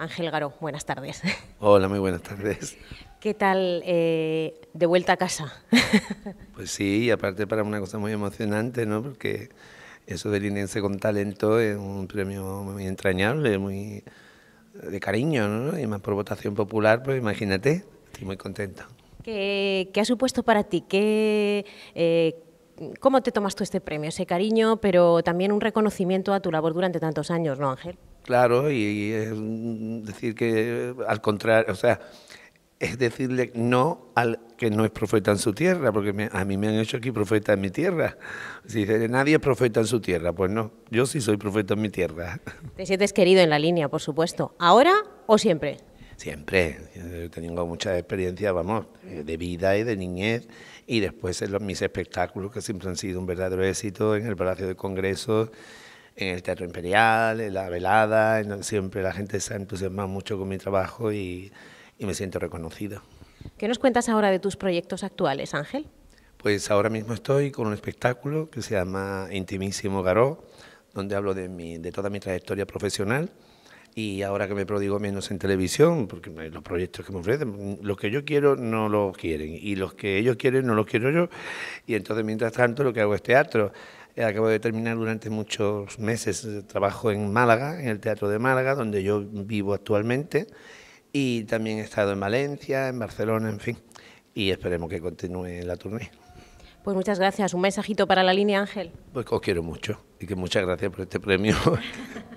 Ángel Garó, buenas tardes. Hola, muy buenas tardes. ¿Qué tal eh, de vuelta a casa? Pues sí, aparte para una cosa muy emocionante, ¿no? Porque eso del con talento es un premio muy entrañable, muy eh, de cariño, ¿no? Y más por votación popular, pues imagínate, estoy muy contenta. ¿Qué, ha supuesto para ti? Eh, ¿Cómo te tomas tú este premio? Ese cariño, pero también un reconocimiento a tu labor durante tantos años, ¿no, Ángel? Claro, y decir que al contrario, o sea, es decirle no al que no es profeta en su tierra, porque a mí me han hecho aquí profeta en mi tierra. Si dice, nadie es profeta en su tierra, pues no, yo sí soy profeta en mi tierra. Te sientes querido en la línea, por supuesto. ¿Ahora o siempre? Siempre, tenido muchas experiencias, vamos, eh, de vida y de niñez, y después en mis espectáculos, que siempre han sido un verdadero éxito en el Palacio de Congresos en el Teatro Imperial, en la velada, siempre la gente se ha entusiasmado mucho con mi trabajo y, me siento reconocido. ¿Qué nos cuentas ahora de tus proyectos actuales, Ángel? Pues ahora mismo estoy con un espectáculo que se llama Intimísimo Garó, donde hablo de, de toda mi trayectoria profesional y ahora que me prodigo menos en televisión, porque los proyectos que me ofrecen, los que yo quiero no los quieren y los que ellos quieren no los quiero yo, y entonces mientras tanto lo que hago es teatro. Eh, acabo de terminar durante muchos meses trabajo en Málaga, en el Teatro de Málaga, donde yo vivo actualmente, y también he estado en Valencia, en Barcelona, en fin, y esperemos que continúe la tournée. Pues muchas gracias. Un mensajito para la línea, Ángel. Pues os quiero mucho y que muchas gracias por este premio.